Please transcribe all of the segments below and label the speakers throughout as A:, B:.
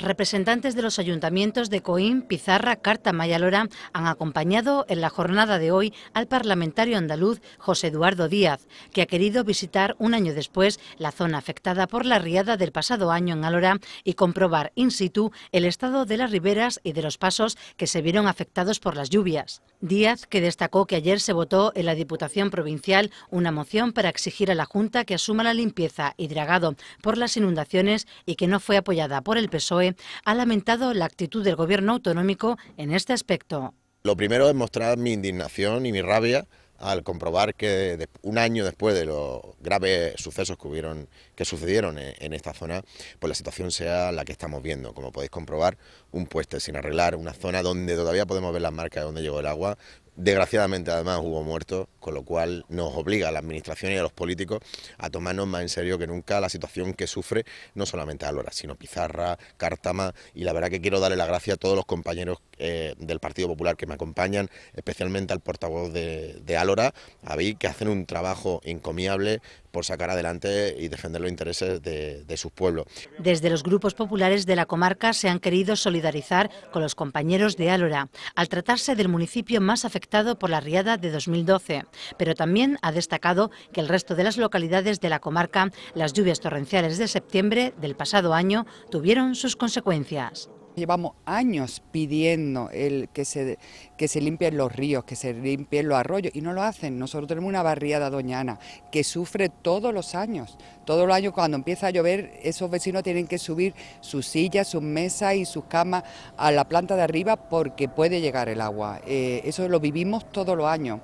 A: Representantes de los ayuntamientos de Coín, Pizarra, Carta Mayalora han acompañado en la jornada de hoy al parlamentario andaluz José Eduardo Díaz, que ha querido visitar un año después la zona afectada por la riada del pasado año en Alora y comprobar in situ el estado de las riberas y de los pasos que se vieron afectados por las lluvias. Díaz, que destacó que ayer se votó en la Diputación Provincial una moción para exigir a la Junta que asuma la limpieza y dragado por las inundaciones y que no fue apoyada por el PSOE, ha lamentado la actitud del gobierno autonómico en este aspecto.
B: Lo primero es mostrar mi indignación y mi rabia al comprobar que un año después de los graves sucesos que, hubieron, que sucedieron en, esta zona, pues la situación sea la que estamos viendo. Como podéis comprobar, un pueste sin arreglar, una zona donde todavía podemos ver las marcas de donde llegó el agua, Desgraciadamente, además, hubo muertos, con lo cual nos obliga a la administración y a los políticos a tomarnos más en serio que nunca la situación que sufre no solamente Álora, sino Pizarra, Cártama, y la verdad que quiero darle la gracia... a todos los compañeros eh, del Partido Popular que me acompañan, especialmente al portavoz de, Álora, a que hacen un trabajo encomiable por sacar adelante y defender los intereses de, sus pueblos.
A: Desde los grupos populares de la comarca se han querido solidarizar con los compañeros de Álora, al tratarse del municipio más afectado por la riada de 2012, pero también ha destacado que el resto de las localidades de la comarca, las lluvias torrenciales de septiembre del pasado año tuvieron sus
C: consecuencias. Llevamos años pidiendo que se, limpien los ríos, que se limpien los arroyos y no lo hacen. Nosotros tenemos una barriada doñana que sufre todos los años. Todos los años cuando empieza a llover esos vecinos tienen que subir sus sillas, sus mesas y sus camas a la planta de arriba porque puede llegar el agua. Eh, eso lo vivimos todos los años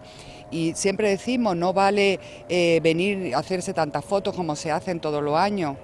C: y siempre decimos no vale eh, venir a hacerse tantas fotos como se hacen todos los años.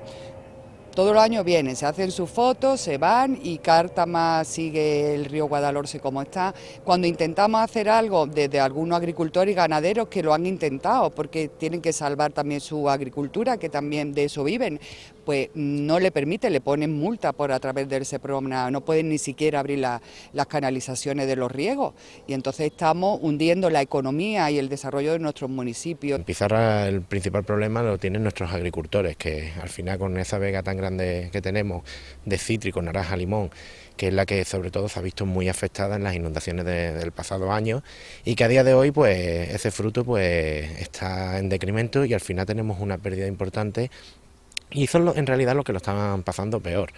C: Todo el año vienen, se hacen sus fotos, se van y Cártama sigue el río Guadalhorce como está. Cuando intentamos hacer algo desde algunos agricultores y ganaderos que lo han intentado, porque tienen que salvar también su agricultura, que también de eso viven, pues no le permite, le ponen multa por a través ese programa... no pueden ni siquiera abrir las canalizaciones de los riegos. Y entonces estamos hundiendo la economía y el desarrollo de nuestros municipios.
D: En Pizarra el principal problema lo tienen nuestros agricultores, que al final con esa vega tan grande que tenemos de cítrico, naranja, limón, que es la que sobre todo se ha visto muy afectada en las inundaciones del pasado año y que a día de hoy pues ese fruto pues está en decremento y al final tenemos una pérdida importante y son en realidad los que lo están pasando peor.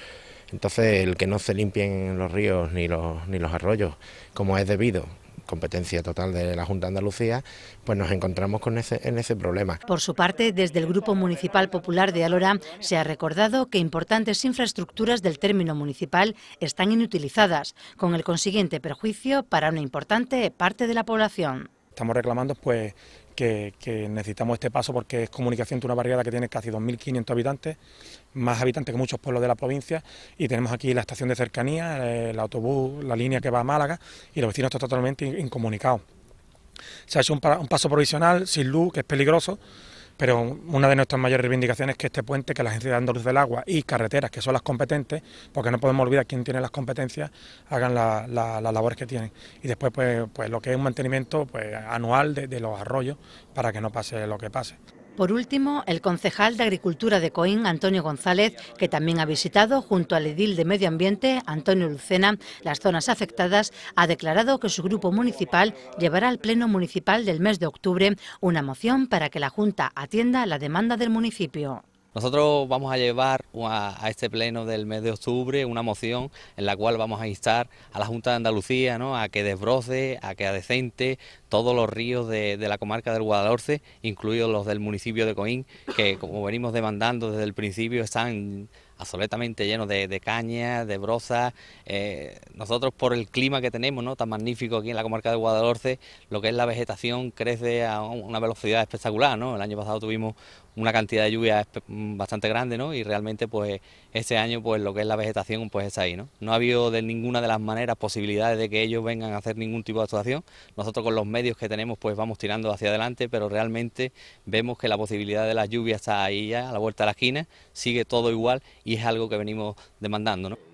D: Entonces, el que no se limpien los ríos ni los, ni los arroyos como es debido, competencia total de la Junta de Andalucía, pues nos encontramos con ese, en ese problema.
A: Por su parte, desde el Grupo Municipal Popular de Alora se ha recordado que importantes infraestructuras del término municipal están inutilizadas, con el consiguiente perjuicio para una importante parte de la población.
E: Estamos reclamando pues que, necesitamos este paso porque es comunicación de una barriada que tiene casi 2.500 habitantes, más habitantes que muchos pueblos de la provincia, y tenemos aquí la estación de cercanía, eh, el autobús, la línea que va a Málaga, y los vecinos están totalmente incomunicados. Se ha hecho un paso provisional sin luz, que es peligroso, pero una de nuestras mayores reivindicaciones es que este puente, que la Agencia de Andaluz del Agua y Carreteras, que son las competentes, porque no podemos olvidar quién tiene las competencias, hagan la, las labores que tienen. Y después, pues, pues, lo que es un mantenimiento pues, anual de los arroyos para que no pase lo que pase.
A: Por último, el concejal de Agricultura de Coín, Antonio González, que también ha visitado, junto al edil de Medio Ambiente, Antonio Lucena, las zonas afectadas, ha declarado que su grupo municipal llevará al Pleno Municipal del mes de octubre una moción para que la Junta atienda la demanda del municipio.
F: Nosotros vamos a llevar a, este pleno del mes de octubre una moción en la cual vamos a instar a la Junta de Andalucía ¿no? a que desbroce, a que adecente todos los ríos de, de la comarca del Guadalhorce, incluidos los del municipio de Coín, que como venimos demandando desde el principio están absolutamente lleno de, cañas, de brosas... Eh, nosotros por el clima que tenemos, ¿no? tan magnífico aquí en la comarca de Guadalhorce, lo que es la vegetación crece a una velocidad espectacular. ¿no? El año pasado tuvimos una cantidad de lluvia mm, bastante grande ¿no? y realmente pues este año pues lo que es la vegetación pues es ahí. ¿no? no ha habido de ninguna de las maneras posibilidades de que ellos vengan a hacer ningún tipo de actuación. Nosotros con los medios que tenemos pues vamos tirando hacia adelante, pero realmente vemos que la posibilidad de la lluvias está ahí ya a la vuelta de la esquina, sigue todo igual y es algo que venimos demandando. ¿no?